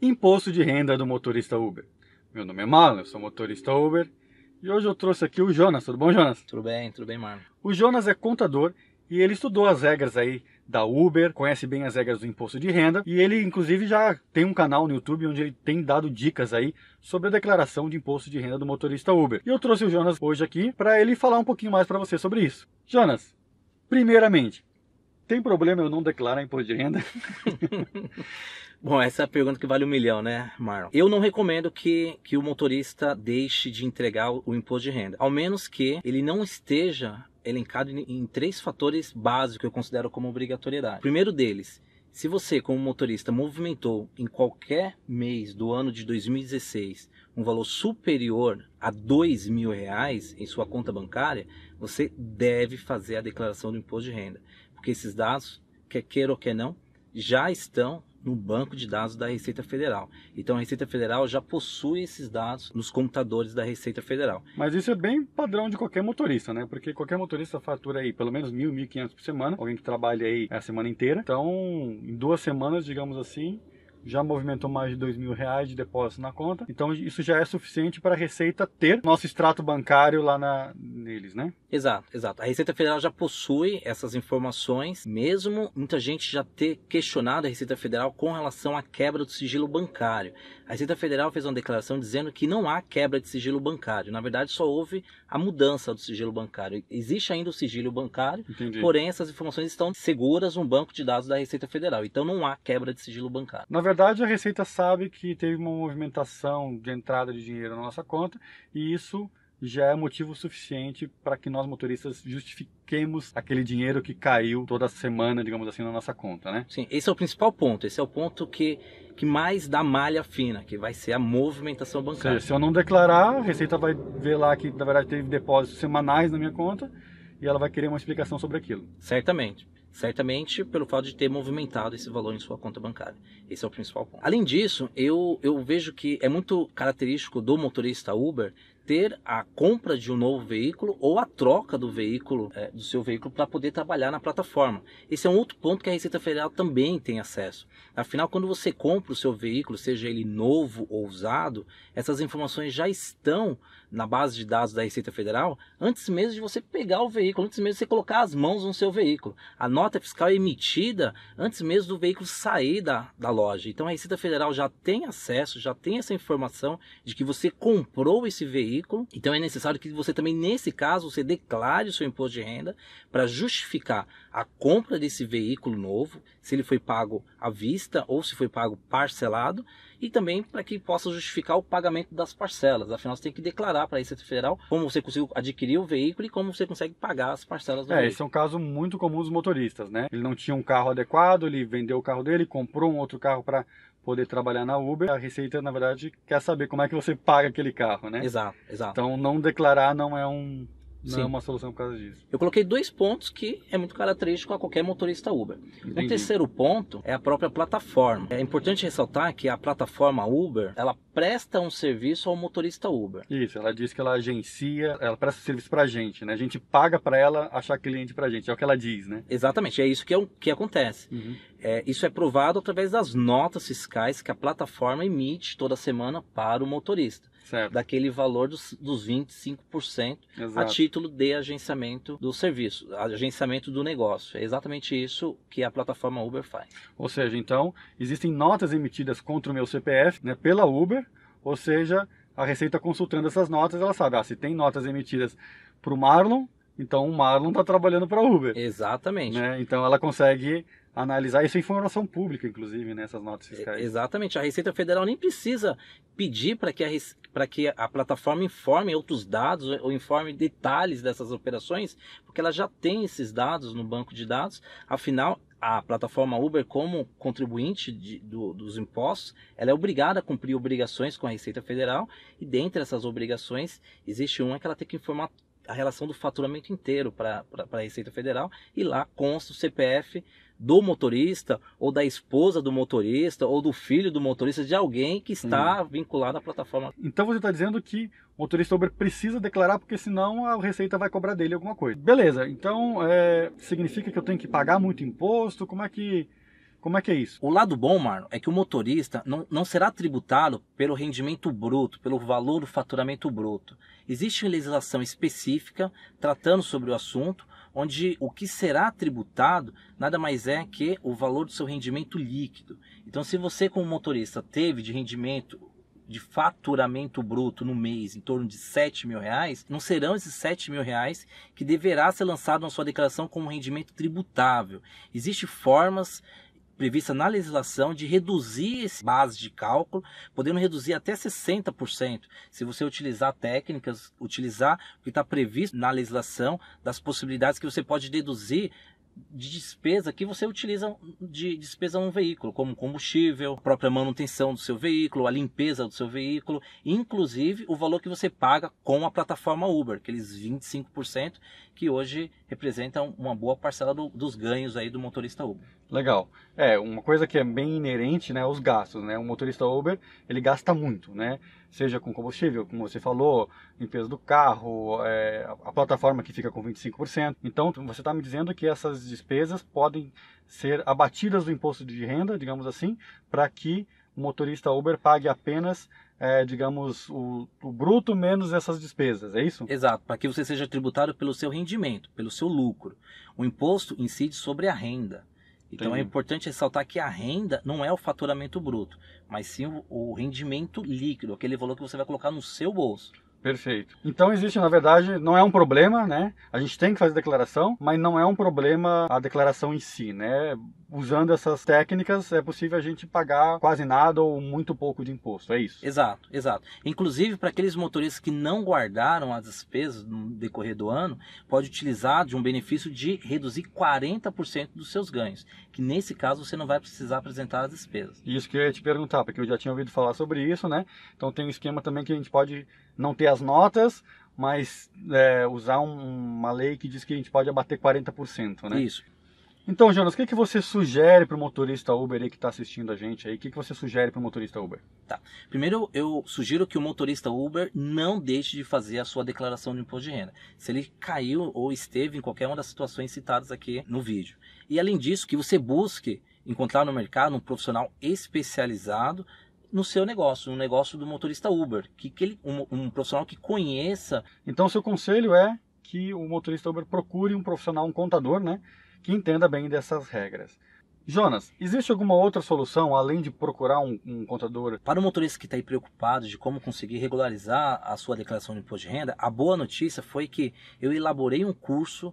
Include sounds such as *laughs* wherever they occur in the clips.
Imposto de renda do motorista Uber. Meu nome é Marlon, eu sou motorista Uber e hoje eu trouxe aqui o Jonas. Tudo bom, Jonas? Tudo bem, tudo bem, Marlon. O Jonas é contador e ele estudou as regras aí da Uber, conhece bem as regras do imposto de renda e ele inclusive já tem um canal no YouTube onde ele tem dado dicas aí sobre a declaração de imposto de renda do motorista Uber. E eu trouxe o Jonas hoje aqui para ele falar um pouquinho mais para você sobre isso. Jonas, primeiramente, tem problema eu não declarar imposto de renda? *laughs* Bom, essa é a pergunta que vale um milhão, né, Marlon? Eu não recomendo que, que o motorista deixe de entregar o, o imposto de renda, ao menos que ele não esteja elencado em, em três fatores básicos que eu considero como obrigatoriedade. primeiro deles, se você, como motorista, movimentou em qualquer mês do ano de 2016 um valor superior a dois mil reais em sua conta bancária, você deve fazer a declaração do imposto de renda, porque esses dados, quer queira ou quer não, já estão no banco de dados da Receita Federal. Então a Receita Federal já possui esses dados nos computadores da Receita Federal. Mas isso é bem padrão de qualquer motorista, né? Porque qualquer motorista fatura aí pelo menos mil, mil e quinhentos por semana, alguém que trabalha aí a semana inteira. Então, em duas semanas, digamos assim, já movimentou mais de dois mil reais de depósito na conta. Então isso já é suficiente para a Receita ter nosso extrato bancário lá na, neles, né? Exato, exato. A Receita Federal já possui essas informações, mesmo muita gente já ter questionado a Receita Federal com relação à quebra do sigilo bancário. A Receita Federal fez uma declaração dizendo que não há quebra de sigilo bancário. Na verdade, só houve a mudança do sigilo bancário. Existe ainda o sigilo bancário, Entendi. porém essas informações estão seguras no banco de dados da Receita Federal. Então não há quebra de sigilo bancário. Na verdade, verdade, a Receita sabe que teve uma movimentação de entrada de dinheiro na nossa conta e isso já é motivo suficiente para que nós motoristas justifiquemos aquele dinheiro que caiu toda semana, digamos assim, na nossa conta, né? Sim, esse é o principal ponto, esse é o ponto que, que mais dá malha fina, que vai ser a movimentação bancária. Seja, se eu não declarar, a Receita vai ver lá que, na verdade, teve depósitos semanais na minha conta e ela vai querer uma explicação sobre aquilo. Certamente. Certamente pelo fato de ter movimentado esse valor em sua conta bancária. Esse é o principal ponto. Além disso, eu, eu vejo que é muito característico do motorista Uber ter a compra de um novo veículo ou a troca do veículo, é, do seu veículo, para poder trabalhar na plataforma. Esse é um outro ponto que a Receita Federal também tem acesso. Afinal, quando você compra o seu veículo, seja ele novo ou usado, essas informações já estão na base de dados da Receita Federal antes mesmo de você pegar o veículo, antes mesmo de você colocar as mãos no seu veículo. A nota fiscal é emitida antes mesmo do veículo sair da, da loja. Então a Receita Federal já tem acesso, já tem essa informação de que você comprou esse veículo. Então é necessário que você também, nesse caso, você declare o seu imposto de renda para justificar a compra desse veículo novo, se ele foi pago à vista ou se foi pago parcelado e também para que possa justificar o pagamento das parcelas. Afinal, você tem que declarar para a Receita Federal como você conseguiu adquirir o veículo e como você consegue pagar as parcelas do é, veículo. Esse é um caso muito comum dos motoristas, né? Ele não tinha um carro adequado, ele vendeu o carro dele, comprou um outro carro para poder trabalhar na Uber, a Receita, na verdade, quer saber como é que você paga aquele carro, né? Exato, exato. Então, não declarar não é um, não é Sim. é uma solução por causa disso. Eu coloquei dois pontos que é muito característico a qualquer motorista Uber. Entendi. O terceiro ponto é a própria plataforma. É importante ressaltar que a plataforma Uber, ela presta um serviço ao motorista Uber. Isso, ela diz que ela agencia, ela presta serviço pra gente, né? A gente paga para ela achar cliente pra gente, é o que ela diz, né? Exatamente, é isso que, é, que acontece. Uhum. É, isso é provado através das notas fiscais que a plataforma emite toda semana para o motorista certo. daquele valor dos, dos 25% Exato. a título de agenciamento do serviço, agenciamento do negócio. É exatamente isso que a plataforma Uber faz. Ou seja, então, existem notas emitidas contra o meu CPF né, pela Uber, ou seja, a Receita consultando essas notas, ela sabe, ah, se tem notas emitidas para o Marlon, então o Marlon está trabalhando para a Uber. Exatamente. Né? Então ela consegue analisar isso é informação pública, inclusive, nessas né, notas é, fiscais. Exatamente. A Receita Federal nem precisa pedir para que, a, para que a plataforma informe outros dados ou informe detalhes dessas operações, porque ela já tem esses dados no banco de dados. Afinal, a plataforma Uber, como contribuinte de, do, dos impostos, ela é obrigada a cumprir obrigações com a Receita Federal e dentre essas obrigações existe uma que ela tem que informar a relação do faturamento inteiro para a Receita Federal e lá consta o CPF do motorista ou da esposa do motorista ou do filho do motorista de alguém que está hum. vinculado à plataforma. Então você está dizendo que o motorista Uber precisa declarar porque senão a Receita vai cobrar dele alguma coisa. Beleza, então é, significa que eu tenho que pagar muito imposto? Como é que como é que é isso? O lado bom, Marlon, é que o motorista não, não será tributado pelo rendimento bruto, pelo valor do faturamento bruto. Existe uma legislação específica tratando sobre o assunto, onde o que será tributado nada mais é que o valor do seu rendimento líquido. Então, se você, como motorista, teve de rendimento de faturamento bruto no mês em torno de 7 mil reais, não serão esses 7 mil reais que deverá ser lançado na sua declaração como rendimento tributável. Existem formas prevista na legislação de reduzir esse base de cálculo, podendo reduzir até 60%, se você utilizar técnicas, utilizar o que está previsto na legislação, das possibilidades que você pode deduzir de despesa que você utiliza de despesa no veículo, como combustível, a própria manutenção do seu veículo, a limpeza do seu veículo, inclusive o valor que você paga com a plataforma Uber, aqueles 25% que hoje representam uma boa parcela do, dos ganhos aí do motorista Uber. Legal. É, uma coisa que é bem inerente, né, aos gastos, né? O motorista Uber, ele gasta muito, né? Seja com combustível, como você falou, limpeza do carro, é, a plataforma que fica com 25%. Então, você está me dizendo que essas despesas podem ser abatidas do imposto de renda, digamos assim, para que o motorista Uber pague apenas é, digamos, o, o, bruto menos essas despesas, é isso? Exato, para que você seja tributado pelo seu rendimento, pelo seu lucro. O imposto incide sobre a renda. Então é Entendi. é importante ressaltar que a renda não é o faturamento bruto, mas sim o, rendimento líquido, aquele valor que você vai colocar no seu bolso. Perfeito. Então existe, na verdade, não é um problema, né? A gente tem que fazer declaração, mas não é um problema a declaração em si, né? Usando essas técnicas é possível a gente pagar quase nada ou muito pouco de imposto, é isso? Exato, exato. Inclusive para aqueles motoristas que não guardaram as despesas no decorrer do ano, pode utilizar de um benefício de reduzir 40% dos seus ganhos que nesse caso você não vai precisar apresentar as despesas. Isso que eu ia te perguntar, porque eu já tinha ouvido falar sobre isso, né? Então tem um esquema também que a gente pode não ter as notas, mas é, usar um, uma lei que diz que a gente pode abater 40%, né? Isso. Então, Jonas, o que, que você sugere para o motorista Uber aí que está assistindo a gente aí? O que, que você sugere para o motorista Uber? Tá. Primeiro, eu sugiro que o motorista Uber não deixe de fazer a sua declaração de imposto de renda. Se ele caiu ou esteve em qualquer uma das situações citadas aqui no vídeo. E além disso, que você busque encontrar no mercado um profissional especializado no seu negócio, no negócio do motorista Uber, que, que ele, um, um profissional que conheça. Então, seu conselho é que o motorista Uber procure um profissional, um contador, né? que entenda bem dessas regras. Jonas, existe alguma outra solução além de procurar um, um contador? Para o motorista que está preocupado de como conseguir regularizar a sua declaração de imposto de renda, a boa notícia foi que eu elaborei um curso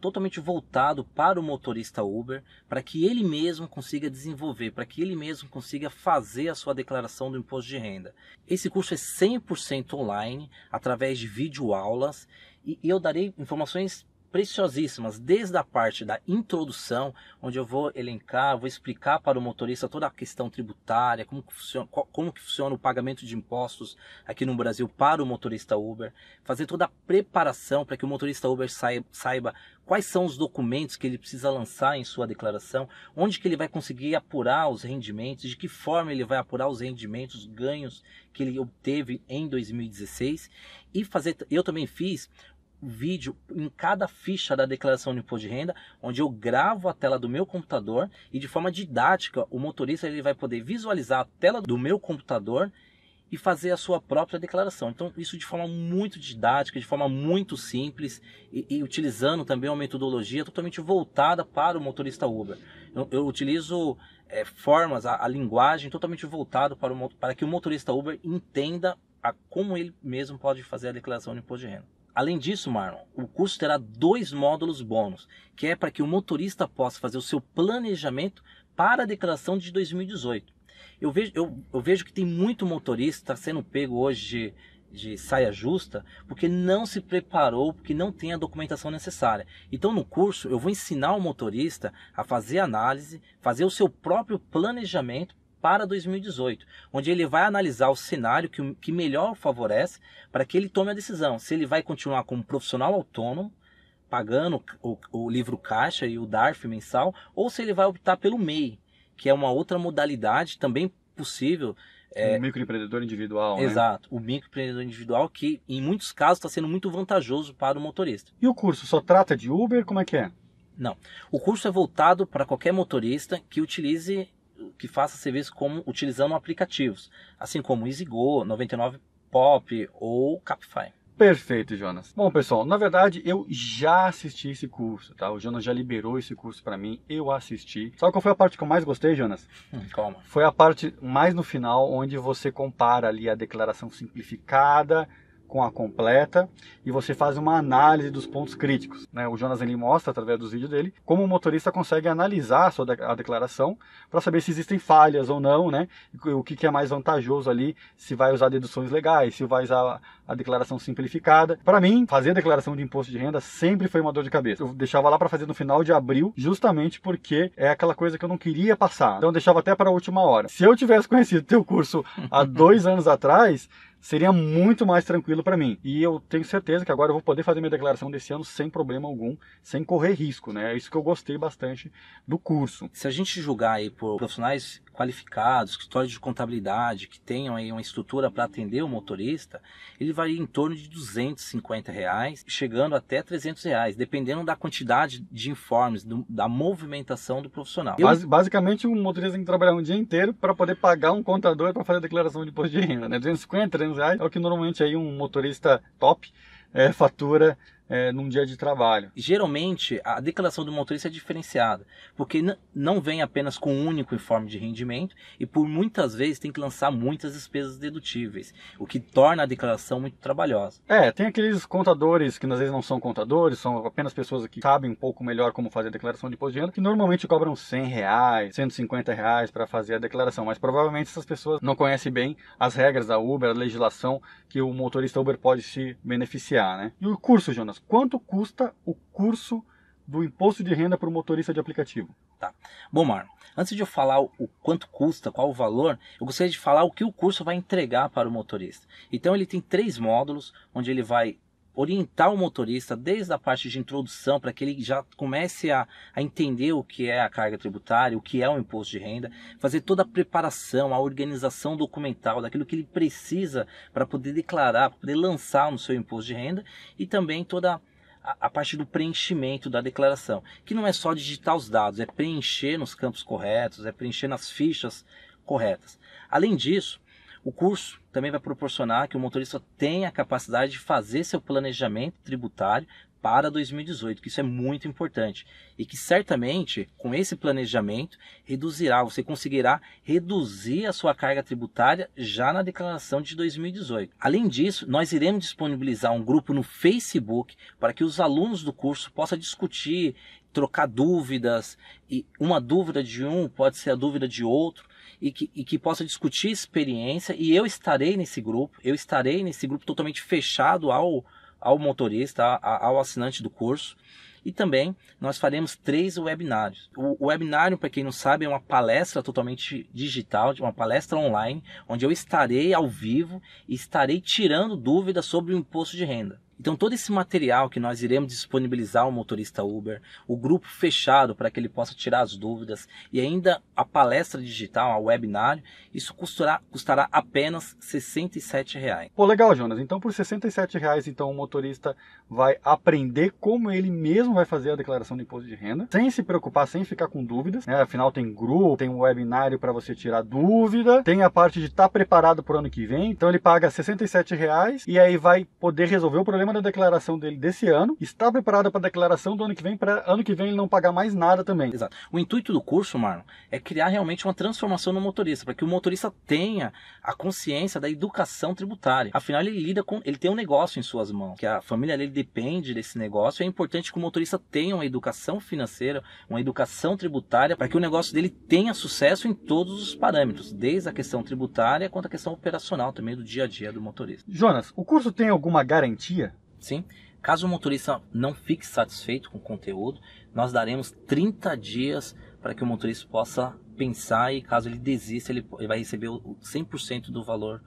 totalmente voltado para o motorista Uber, para que ele mesmo consiga desenvolver, para que ele mesmo consiga fazer a sua declaração do imposto de renda. Esse curso é 100% online, através de vídeo aulas, e eu darei informações preciosíssimas, desde a parte da introdução, onde eu vou elencar, vou explicar para o motorista toda a questão tributária, como que funciona, como que funciona o pagamento de impostos aqui no Brasil para o motorista Uber, fazer toda a preparação para que o motorista Uber saiba, quais são os documentos que ele precisa lançar em sua declaração, onde que ele vai conseguir apurar os rendimentos, de que forma ele vai apurar os rendimentos, ganhos que ele obteve em 2016 e fazer, eu também fiz vídeo em cada ficha da declaração de imposto de renda, onde eu gravo a tela do meu computador e de forma didática o motorista ele vai poder visualizar a tela do meu computador e fazer a sua própria declaração. Então, isso de forma muito didática, de forma muito simples e, e utilizando também uma metodologia totalmente voltada para o motorista Uber. Eu, eu utilizo é, formas, a, a, linguagem totalmente voltada para, o, para que o motorista Uber entenda a como ele mesmo pode fazer a declaração de imposto de renda. Além disso, Marlon, o curso terá dois módulos bônus, que é para que o motorista possa fazer o seu planejamento para a declaração de 2018. Eu vejo, eu, eu vejo que tem muito motorista sendo pego hoje de, de saia justa porque não se preparou, porque não tem a documentação necessária. Então, no curso, eu vou ensinar o motorista a fazer análise, fazer o seu próprio planejamento para 2018, onde ele vai analisar o cenário que, que melhor favorece para que ele tome a decisão se ele vai continuar como profissional autônomo, pagando o, o livro caixa e o DARF mensal, ou se ele vai optar pelo MEI, que é uma outra modalidade também possível é, o microempreendedor individual. Né? Exato, né? o microempreendedor individual que em muitos casos está sendo muito vantajoso para o motorista. E o curso só trata de Uber? Como é que é? Não, o curso é voltado para qualquer motorista que utilize que faça serviço como utilizando aplicativos, assim como EasyGo, 99 Pop ou Capify. Perfeito, Jonas. Bom, pessoal, na verdade eu já assisti esse curso, tá? O Jonas já liberou esse curso para mim, eu assisti. Sabe qual foi a parte que eu mais gostei, Jonas? Hum, calma. Foi a parte mais no final, onde você compara ali a declaração simplificada com a completa e você faz uma análise dos pontos críticos. Né? O Jonas ele mostra através dos vídeos dele como o motorista consegue analisar a sua de a declaração para saber se existem falhas ou não, né? E o que, que, é mais vantajoso ali, se vai usar deduções legais, se vai usar a declaração simplificada. Para mim, fazer a declaração de imposto de renda sempre foi uma dor de cabeça. Eu deixava lá para fazer no final de abril, justamente porque é aquela coisa que eu não queria passar. Então eu deixava até para a última hora. Se eu tivesse conhecido teu curso há *laughs* dois anos atrás, seria muito mais tranquilo para mim. E eu tenho certeza que agora eu vou poder fazer minha declaração desse ano sem problema algum, sem correr risco, né? É isso que eu gostei bastante do curso. Se a gente julgar aí por profissionais qualificados, escritórios de contabilidade, que tenham aí uma estrutura para atender o motorista, ele varia em torno de 250 reais, chegando até 300 reais, dependendo da quantidade de informes, do, da movimentação do profissional. Bas, basicamente, o um motorista tem que trabalhar um dia inteiro para poder pagar um contador para fazer a declaração de imposto de renda, né? 250, 300 reais, é o que normalmente aí um motorista top é, fatura é, num dia de trabalho. Geralmente, a declaração do motorista é diferenciada, porque não vem apenas com um único informe de rendimento e, por muitas vezes, tem que lançar muitas despesas dedutíveis, o que torna a declaração muito trabalhosa. É, tem aqueles contadores que, às vezes, não são contadores, são apenas pessoas que sabem um pouco melhor como fazer a declaração de imposto de renda, que normalmente cobram 100 reais, 150 reais para fazer a declaração, mas provavelmente essas pessoas não conhecem bem as regras da Uber, a legislação que o motorista Uber pode se beneficiar, né? E o curso, Jonas, quanto custa o curso do imposto de renda para o motorista de aplicativo? Tá. Bom, Mar, antes de eu falar o quanto custa, qual o valor, eu gostaria de falar o que o curso vai entregar para o motorista. Então, ele tem três módulos, onde ele vai orientar o motorista desde a parte de introdução para que ele já comece a, a, entender o que é a carga tributária, o que é o imposto de renda, fazer toda a preparação, a organização documental daquilo que ele precisa para poder declarar, para poder lançar no seu imposto de renda e também toda a, a parte do preenchimento da declaração, que não é só digitar os dados, é preencher nos campos corretos, é preencher nas fichas corretas. Além disso, o curso também vai proporcionar que o motorista tenha a capacidade de fazer seu planejamento tributário para 2018, que isso é muito importante e que certamente com esse planejamento reduzirá, você conseguirá reduzir a sua carga tributária já na declaração de 2018. Além disso, nós iremos disponibilizar um grupo no Facebook para que os alunos do curso possam discutir trocar dúvidas, e uma dúvida de um pode ser a dúvida de outro, e que, e que possa discutir experiência, e eu estarei nesse grupo, eu estarei nesse grupo totalmente fechado ao, ao motorista, ao assinante do curso. E também nós faremos três webinários. O webinário, para quem não sabe, é uma palestra totalmente digital, uma palestra online, onde eu estarei ao vivo e estarei tirando dúvidas sobre o imposto de renda. Então, todo esse material que nós iremos disponibilizar ao motorista Uber, o grupo fechado para que ele possa tirar as dúvidas e ainda a palestra digital, a webinar, isso custará, custará apenas R$ 67. Pô, legal, Jonas. Então, por R$ 67, então, o motorista vai aprender como ele mesmo vai fazer a declaração de imposto de renda, sem se preocupar, sem ficar com dúvidas. Né? Afinal, tem grupo, tem um webinário para você tirar dúvida, tem a parte de estar tá preparado para o ano que vem. Então, ele paga R$ 67 reais, e aí vai poder resolver o problema problema da declaração dele desse ano, está preparada para a declaração do ano que vem, para ano que vem ele não pagar mais nada também. Exato. O intuito do curso, Marlon, é criar realmente uma transformação no motorista, para que o motorista tenha a consciência da educação tributária. Afinal, ele lida com. ele tem um negócio em suas mãos, que a família dele depende desse negócio. É importante que o motorista tenha uma educação financeira, uma educação tributária, para que o negócio dele tenha sucesso em todos os parâmetros, desde a questão tributária quanto à questão operacional também do dia a dia do motorista. Jonas, o curso tem alguma garantia? Sim? Caso o motorista não fique satisfeito com o conteúdo, nós daremos 30 dias para que o motorista possa pensar e caso ele desista, ele vai receber 100% do valor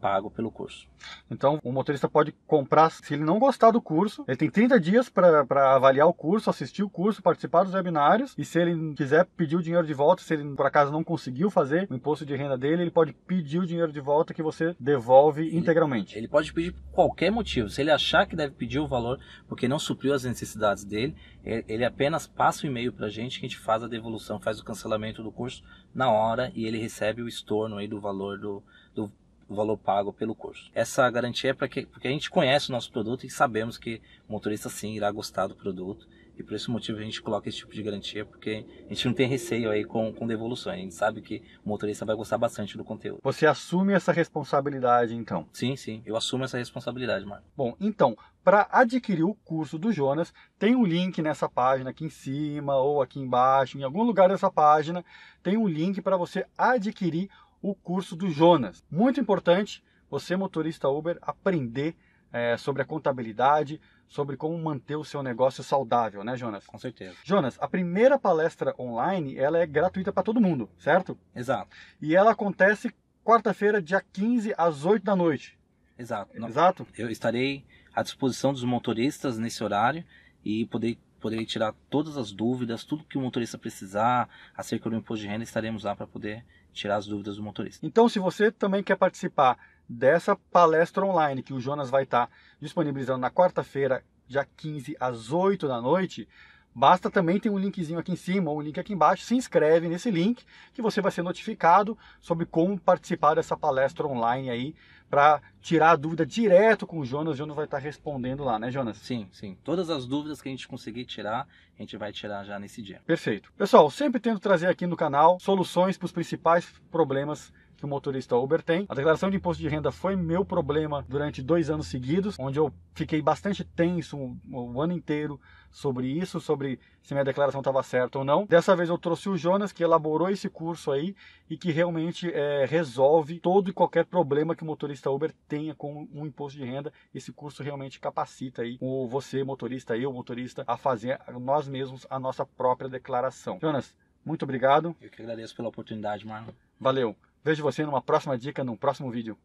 pago pelo curso. Então, o motorista pode comprar, se ele não gostar do curso, ele tem 30 dias para avaliar o curso, assistir o curso, participar dos webinários, e se ele quiser pedir o dinheiro de volta, se ele por acaso não conseguiu fazer o imposto de renda dele, ele pode pedir o dinheiro de volta que você devolve ele, integralmente. Ele pode pedir por qualquer motivo, se ele achar que deve pedir o valor porque não supriu as necessidades dele, ele apenas passa o e-mail para a gente, que a gente faz a devolução, faz o cancelamento do curso na hora e ele recebe o estorno aí do valor do, do o valor pago pelo curso. Essa garantia é para que porque a gente conhece o nosso produto e sabemos que o motorista sim irá gostar do produto e por esse motivo a gente coloca esse tipo de garantia, porque a gente não tem receio aí com, com devoluções. A gente sabe que o motorista vai gostar bastante do conteúdo. Você assume essa responsabilidade, então? Sim, sim. Eu assumo essa responsabilidade, Marco. Bom, então, para adquirir o curso do Jonas, tem um link nessa página aqui em cima ou aqui embaixo, em algum lugar dessa página, tem um link para você adquirir o curso do Jonas. Muito importante você, motorista Uber, aprender é, sobre a contabilidade, sobre como manter o seu negócio saudável, né, Jonas? Com certeza. Jonas, a primeira palestra online ela é gratuita para todo mundo, certo? Exato. E ela acontece quarta-feira, dia 15, às 8 da noite. Exato. Exato. Eu estarei à disposição dos motoristas nesse horário e poder poderei tirar todas as dúvidas, tudo que o motorista precisar acerca do imposto de renda, estaremos lá para poder tirar as dúvidas do motorista. Então, se você também quer participar dessa palestra online que o Jonas vai estar tá disponibilizando na quarta-feira, dia 15, às 8 da noite, basta também ter um linkzinho aqui em cima ou um link aqui embaixo, se inscreve nesse link que você vai ser notificado sobre como participar dessa palestra online aí para tirar a dúvida direto com o Jonas, o Jonas vai estar respondendo lá, né, Jonas? Sim, sim. Todas as dúvidas que a gente conseguir tirar, a gente vai tirar já nesse dia. Perfeito. Pessoal, sempre tento trazer aqui no canal soluções para os principais problemas que o motorista Uber tem. A declaração de imposto de renda foi meu problema durante dois anos seguidos, onde eu fiquei bastante tenso o ano inteiro sobre isso, sobre se minha declaração estava certa ou não. Dessa vez eu trouxe o Jonas, que elaborou esse curso aí e que realmente é, resolve todo e qualquer problema que o motorista Uber tenha com um imposto de renda. Esse curso realmente capacita aí o você, motorista, eu, motorista, a fazer nós mesmos a nossa própria declaração. Jonas, muito obrigado. Eu que agradeço pela oportunidade, Marlon. Valeu. Vejo você numa próxima dica, num próximo vídeo.